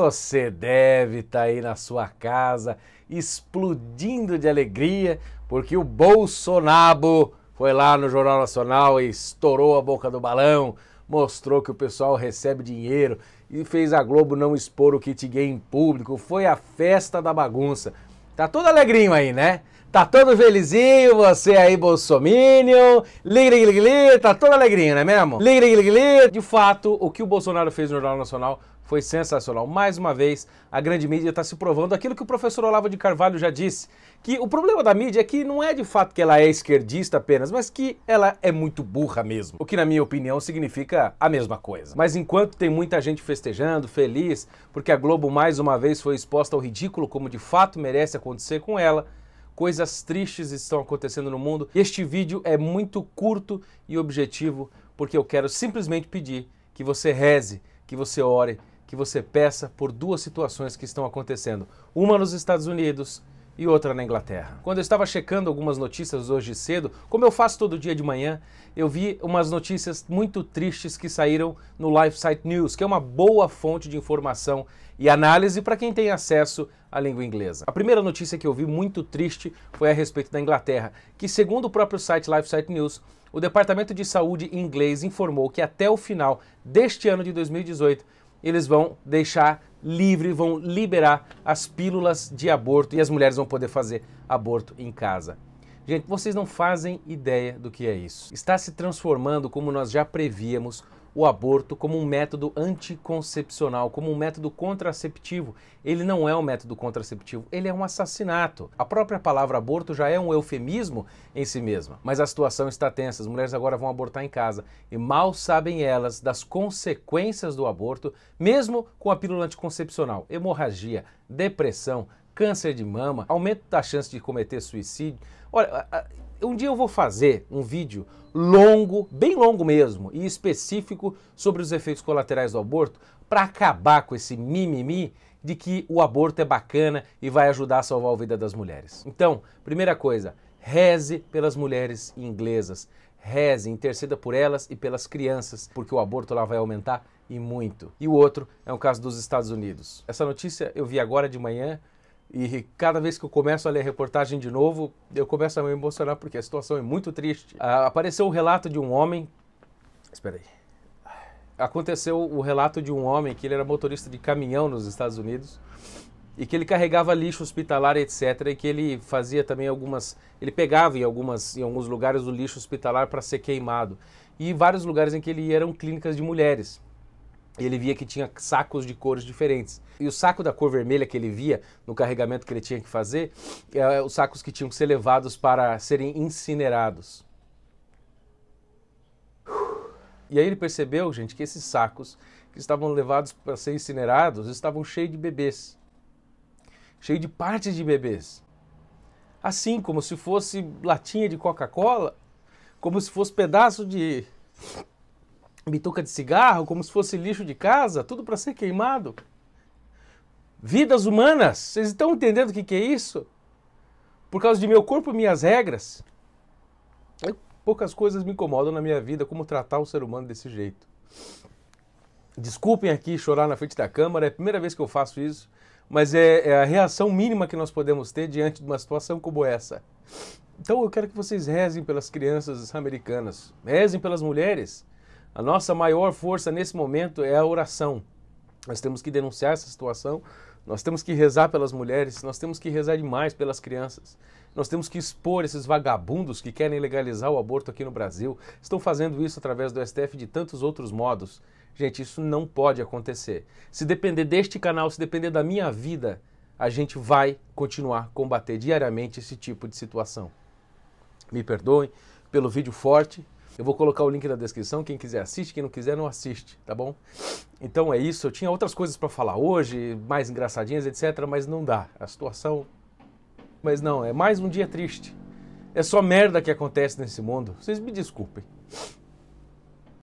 Você deve estar tá aí na sua casa explodindo de alegria porque o Bolsonaro foi lá no Jornal Nacional e estourou a boca do balão, mostrou que o pessoal recebe dinheiro e fez a Globo não expor o kit gay em público. Foi a festa da bagunça. Tá todo alegrinho aí, né? Tá todo felizinho, você aí, liga, liga, liga. tá todo alegrinho, não é mesmo? liga, liga. De fato, o que o Bolsonaro fez no Jornal Nacional foi sensacional. Mais uma vez, a grande mídia está se provando aquilo que o professor Olavo de Carvalho já disse, que o problema da mídia é que não é de fato que ela é esquerdista apenas, mas que ela é muito burra mesmo. O que, na minha opinião, significa a mesma coisa. Mas enquanto tem muita gente festejando, feliz, porque a Globo mais uma vez foi exposta ao ridículo como de fato merece acontecer com ela, coisas tristes estão acontecendo no mundo. Este vídeo é muito curto e objetivo, porque eu quero simplesmente pedir que você reze, que você ore que você peça por duas situações que estão acontecendo, uma nos Estados Unidos e outra na Inglaterra. Quando eu estava checando algumas notícias hoje cedo, como eu faço todo dia de manhã, eu vi umas notícias muito tristes que saíram no LifeSite News, que é uma boa fonte de informação e análise para quem tem acesso à língua inglesa. A primeira notícia que eu vi muito triste foi a respeito da Inglaterra, que segundo o próprio site LifeSite News, o Departamento de Saúde inglês informou que até o final deste ano de 2018 eles vão deixar livre, vão liberar as pílulas de aborto e as mulheres vão poder fazer aborto em casa. Gente, vocês não fazem ideia do que é isso. Está se transformando, como nós já prevíamos, o aborto como um método anticoncepcional, como um método contraceptivo. Ele não é um método contraceptivo, ele é um assassinato. A própria palavra aborto já é um eufemismo em si mesma. Mas a situação está tensa, as mulheres agora vão abortar em casa e mal sabem elas das consequências do aborto, mesmo com a pílula anticoncepcional. Hemorragia, depressão, câncer de mama, aumento da chance de cometer suicídio. Olha, um dia eu vou fazer um vídeo longo, bem longo mesmo, e específico sobre os efeitos colaterais do aborto para acabar com esse mimimi de que o aborto é bacana e vai ajudar a salvar a vida das mulheres. Então, primeira coisa, reze pelas mulheres inglesas. Reze, interceda por elas e pelas crianças, porque o aborto lá vai aumentar e muito. E o outro é o caso dos Estados Unidos. Essa notícia eu vi agora de manhã e cada vez que eu começo a ler a reportagem de novo, eu começo a me emocionar porque a situação é muito triste. Ah, apareceu o relato de um homem. Espera aí. Aconteceu o relato de um homem que ele era motorista de caminhão nos Estados Unidos e que ele carregava lixo hospitalar, etc. E que ele fazia também algumas. Ele pegava em, algumas, em alguns lugares o lixo hospitalar para ser queimado. E vários lugares em que ele ia eram clínicas de mulheres e ele via que tinha sacos de cores diferentes. E o saco da cor vermelha que ele via no carregamento que ele tinha que fazer, é, os sacos que tinham que ser levados para serem incinerados. E aí ele percebeu, gente, que esses sacos que estavam levados para ser incinerados estavam cheios de bebês. cheios de partes de bebês. Assim como se fosse latinha de Coca-Cola, como se fosse pedaço de bituca de cigarro, como se fosse lixo de casa, tudo para ser queimado. Vidas humanas, vocês estão entendendo o que, que é isso? Por causa de meu corpo, minhas regras. poucas coisas me incomodam na minha vida, como tratar o ser humano desse jeito. Desculpem aqui chorar na frente da câmera, é a primeira vez que eu faço isso, mas é, é a reação mínima que nós podemos ter diante de uma situação como essa. Então eu quero que vocês rezem pelas crianças americanas, rezem pelas mulheres, a nossa maior força nesse momento é a oração. Nós temos que denunciar essa situação, nós temos que rezar pelas mulheres, nós temos que rezar demais pelas crianças. Nós temos que expor esses vagabundos que querem legalizar o aborto aqui no Brasil. Estão fazendo isso através do STF de tantos outros modos. Gente, isso não pode acontecer. Se depender deste canal, se depender da minha vida, a gente vai continuar a combater diariamente esse tipo de situação. Me perdoem pelo vídeo forte, eu vou colocar o link na descrição, quem quiser assiste, quem não quiser não assiste, tá bom? Então é isso, eu tinha outras coisas para falar hoje, mais engraçadinhas, etc, mas não dá. A situação mas não, é mais um dia triste. É só merda que acontece nesse mundo. Vocês me desculpem.